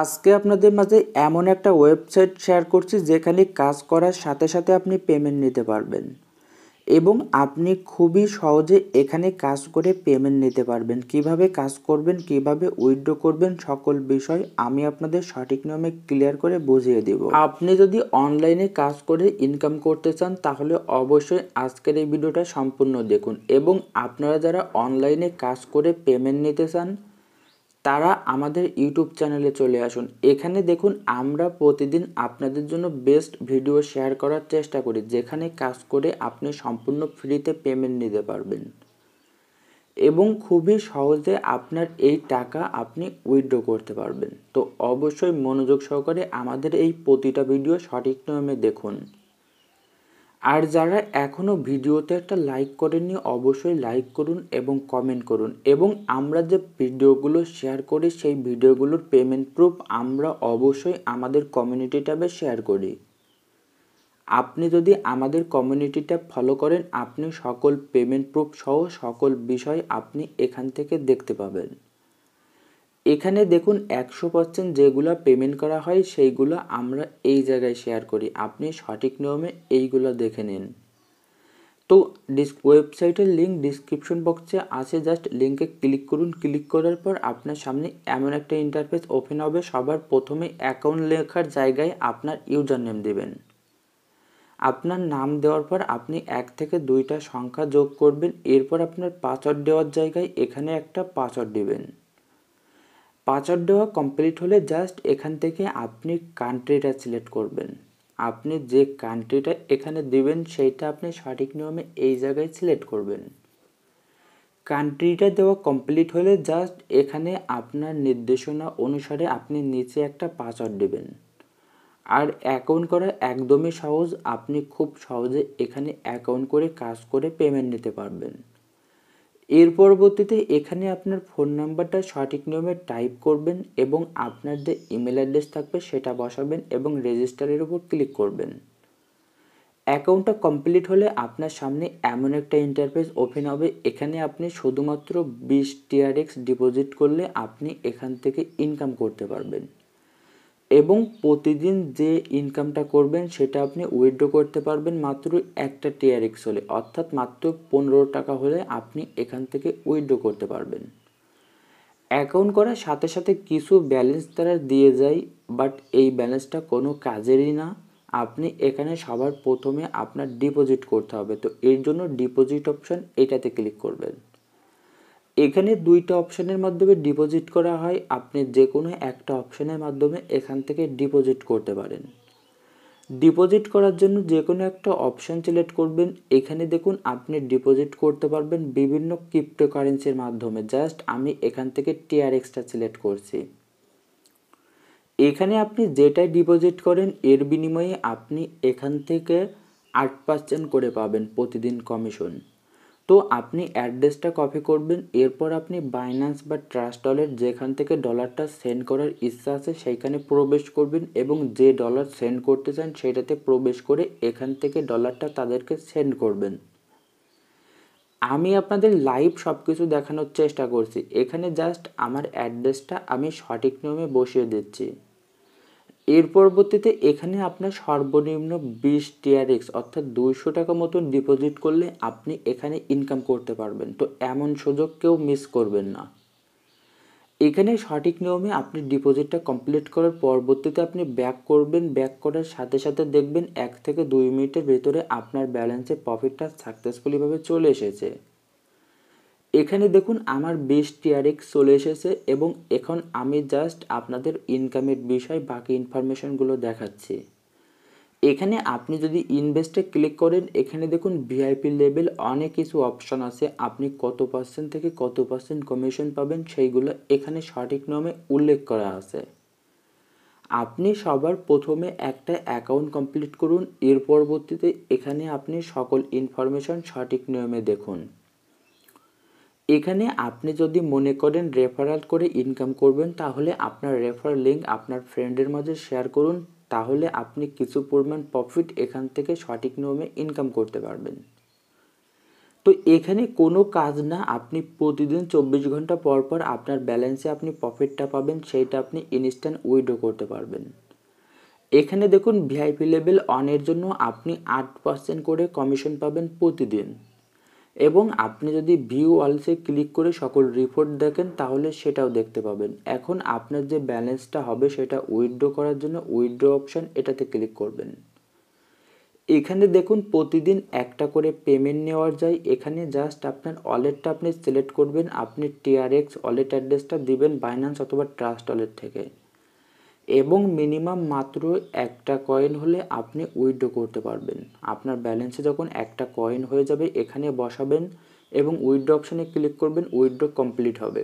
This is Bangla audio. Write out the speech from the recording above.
আজকে আপনাদের মাঝে এমন একটা ওয়েবসাইট শেয়ার করছি যেখানে কাজ করার সাথে সাথে আপনি পেমেন্ট নিতে পারবেন এবং আপনি খুবই সহজে এখানে কাজ করে পেমেন্ট নিতে পারবেন কিভাবে কাজ করবেন কিভাবে উইড্রো করবেন সকল বিষয় আমি আপনাদের সঠিক নিয়মে ক্লিয়ার করে বুঝিয়ে দেব আপনি যদি অনলাইনে কাজ করে ইনকাম করতে চান তাহলে অবশ্যই আজকের এই ভিডিওটা সম্পূর্ণ দেখুন এবং আপনারা যারা অনলাইনে কাজ করে পেমেন্ট নিতে চান তারা আমাদের ইউটিউব চ্যানেলে চলে আসুন এখানে দেখুন আমরা প্রতিদিন আপনাদের জন্য বেস্ট ভিডিও শেয়ার করার চেষ্টা করি যেখানে কাজ করে আপনি সম্পূর্ণ ফ্রিতে পেমেন্ট নিতে পারবেন এবং খুবই সহজে আপনার এই টাকা আপনি উইথড্র করতে পারবেন তো অবশ্যই মনোযোগ সহকারে আমাদের এই প্রতিটা ভিডিও সঠিক নিয়মে দেখুন আর যারা এখনও ভিডিওতে একটা লাইক করেননি অবশ্যই লাইক করুন এবং কমেন্ট করুন এবং আমরা যে ভিডিওগুলো শেয়ার করি সেই ভিডিওগুলোর পেমেন্ট প্রুফ আমরা অবশ্যই আমাদের কমিউনিটি ট্যাবে শেয়ার করি আপনি যদি আমাদের কমিউনিটি ট্যাব ফলো করেন আপনি সকল পেমেন্ট প্রুফ সহ সকল বিষয় আপনি এখান থেকে দেখতে পাবেন এখানে দেখুন একশো পার্সেন্ট যেগুলো পেমেন্ট করা হয় সেইগুলো আমরা এই জায়গায় শেয়ার করি আপনি সঠিক নিয়মে এইগুলো দেখে নিন তো ডিস ওয়েবসাইটের লিঙ্ক ডিসক্রিপশন বক্সে আছে জাস্ট লিঙ্কে ক্লিক করুন ক্লিক করার পর আপনার সামনে এমন একটা ইন্টারফেস ওপেন হবে সবার প্রথমে অ্যাকাউন্ট লেখার জায়গায় আপনার ইউজার নেম দেবেন আপনার নাম দেওয়ার পর আপনি এক থেকে দুইটা সংখ্যা যোগ করবেন এরপর আপনার পাসওয়ার্ড দেওয়ার জায়গায় এখানে একটা পাসওয়ার্ড দেবেন পাচার দেওয়া কমপ্লিট হলে জাস্ট এখান থেকে আপনি কান্ট্রিটা সিলেক্ট করবেন আপনি যে কান্ট্রিটা এখানে দিবেন সেইটা আপনি সঠিক নিয়মে এই জায়গায় সিলেক্ট করবেন কান্ট্রিটা দেওয়া কমপ্লিট হলে জাস্ট এখানে আপনার নির্দেশনা অনুসারে আপনি নিচে একটা পাসওয়ার্ড দেবেন আর অ্যাকাউন্ট করা একদমই সহজ আপনি খুব সহজে এখানে অ্যাকাউন্ট করে কাজ করে পেমেন্ট নিতে পারবেন এর পরবর্তীতে এখানে আপনার ফোন নাম্বারটা সঠিক নিয়মে টাইপ করবেন এবং আপনার যে ইমেল অ্যাড্রেস থাকবে সেটা বসাবেন এবং রেজিস্টারের উপর ক্লিক করবেন অ্যাকাউন্টটা কমপ্লিট হলে আপনার সামনে এমন একটা ইন্টারফেস ওপেন হবে এখানে আপনি শুধুমাত্র বিশ টিআরএক্স ডিপোজিট করলে আপনি এখান থেকে ইনকাম করতে পারবেন এবং প্রতিদিন যে ইনকামটা করবেন সেটা আপনি উইথড্রো করতে পারবেন মাত্র একটা টিআরএক্স হলে অর্থাৎ মাত্র পনেরো টাকা হলে আপনি এখান থেকে উইথড্রো করতে পারবেন অ্যাকাউন্ট করার সাথে সাথে কিছু ব্যালেন্স তারা দিয়ে যায় বাট এই ব্যালেন্সটা কোনো কাজেরই না আপনি এখানে সবার প্রথমে আপনার ডিপোজিট করতে হবে তো এর জন্য ডিপোজিট অপশন এটাতে ক্লিক করবেন এখানে দুইটা অপশনের মাধ্যমে ডিপোজিট করা হয় আপনি যে কোনো একটা অপশনের মাধ্যমে এখান থেকে ডিপোজিট করতে পারেন ডিপোজিট করার জন্য যে কোনো একটা অপশন সিলেক্ট করবেন এখানে দেখুন আপনি ডিপোজিট করতে পারবেন বিভিন্ন ক্রিপ্টো কারেন্সির মাধ্যমে জাস্ট আমি এখান থেকে টিআরএক্সটা সিলেক্ট করছি এখানে আপনি যেটাই ডিপোজিট করেন এর বিনিময়ে আপনি এখান থেকে আট পার্সেন্ট করে পাবেন প্রতিদিন কমিশন তো আপনি অ্যাড্রেসটা কপি করবেন এরপর আপনি বাইন্যান্স বা ট্রাস্ট ওয়ালেট যেখান থেকে ডলারটা সেন্ড করার ইচ্ছা আছে সেইখানে প্রবেশ করবেন এবং যে ডলার সেন্ড করতে চান সেটাতে প্রবেশ করে এখান থেকে ডলারটা তাদেরকে সেন্ড করবেন আমি আপনাদের লাইভ সব কিছু দেখানোর চেষ্টা করছি এখানে জাস্ট আমার অ্যাড্রেসটা আমি সঠিক নিয়মে বসিয়ে দিচ্ছি এর পরবর্তীতে এখানে আপনার সর্বনিম্ন বিশ টিআরএক্স অর্থাৎ দুইশো টাকা মতন ডিপোজিট করলে আপনি এখানে ইনকাম করতে পারবেন তো এমন সুযোগ কেউ মিস করবেন না এখানে সঠিক নিয়মে আপনি ডিপোজিটটা কমপ্লিট করার পরবর্তীতে আপনি ব্যাক করবেন ব্যাক করার সাথে সাথে দেখবেন এক থেকে দুই মিনিটের ভেতরে আপনার ব্যালেন্সে প্রফিটটা সাকসেসফুলিভাবে চলে এসেছে এখানে দেখুন আমার বেশ টিয়ারেক চলে এসেছে এবং এখন আমি জাস্ট আপনাদের ইনকামের বিষয় বাকি ইনফরমেশনগুলো দেখাচ্ছি এখানে আপনি যদি ইনভেস্টে ক্লিক করেন এখানে দেখুন ভিআইপি লেভেল অনেক কিছু অপশান আছে আপনি কত পার্সেন্ট থেকে কত পার্সেন্ট কমিশন পাবেন সেইগুলো এখানে সঠিক নামে উল্লেখ করা আছে আপনি সবার প্রথমে একটা অ্যাকাউন্ট কমপ্লিট করুন এর পরবর্তীতে এখানে আপনি সকল ইনফরমেশন সঠিক নিয়মে দেখুন এখানে আপনি যদি মনে করেন রেফারাল করে ইনকাম করবেন তাহলে আপনার রেফার লিঙ্ক আপনার ফ্রেন্ডের মাঝে শেয়ার করুন তাহলে আপনি কিছু পরিমাণ প্রফিট এখান থেকে সঠিক নিয়মে ইনকাম করতে পারবেন তো এখানে কোনো কাজ না আপনি প্রতিদিন চব্বিশ ঘন্টা পর পর আপনার ব্যালেন্সে আপনি প্রফিটটা পাবেন সেইটা আপনি ইনস্ট্যান্ট উইড্রো করতে পারবেন এখানে দেখুন ভিআইপি লেভেল অনের জন্য আপনি আট পার্সেন্ট করে কমিশন পাবেন প্রতিদিন এবং আপনি যদি ভিউ অলসে ক্লিক করে সকল রিপোর্ট দেখেন তাহলে সেটাও দেখতে পাবেন এখন আপনার যে ব্যালেন্সটা হবে সেটা উইথড্রো করার জন্য উইথড্রো অপশান এটাতে ক্লিক করবেন এখানে দেখুন প্রতিদিন একটা করে পেমেন্ট নেওয়ার যায় এখানে জাস্ট আপনার ওয়ালেটটা আপনি সিলেক্ট করবেন আপনি টিআরএক্স ওয়ালেট অ্যাড্রেসটা দিবেন বাইন্যান্স অথবা ট্রাস্ট ওয়ালেট থেকে এবং মিনিমাম মাত্র একটা কয়েন হলে আপনি উইথড্র করতে পারবেন আপনার ব্যালেন্সে যখন একটা কয়েন হয়ে যাবে এখানে বসাবেন এবং উইথড্র অপশানে ক্লিক করবেন উইথড্র কমপ্লিট হবে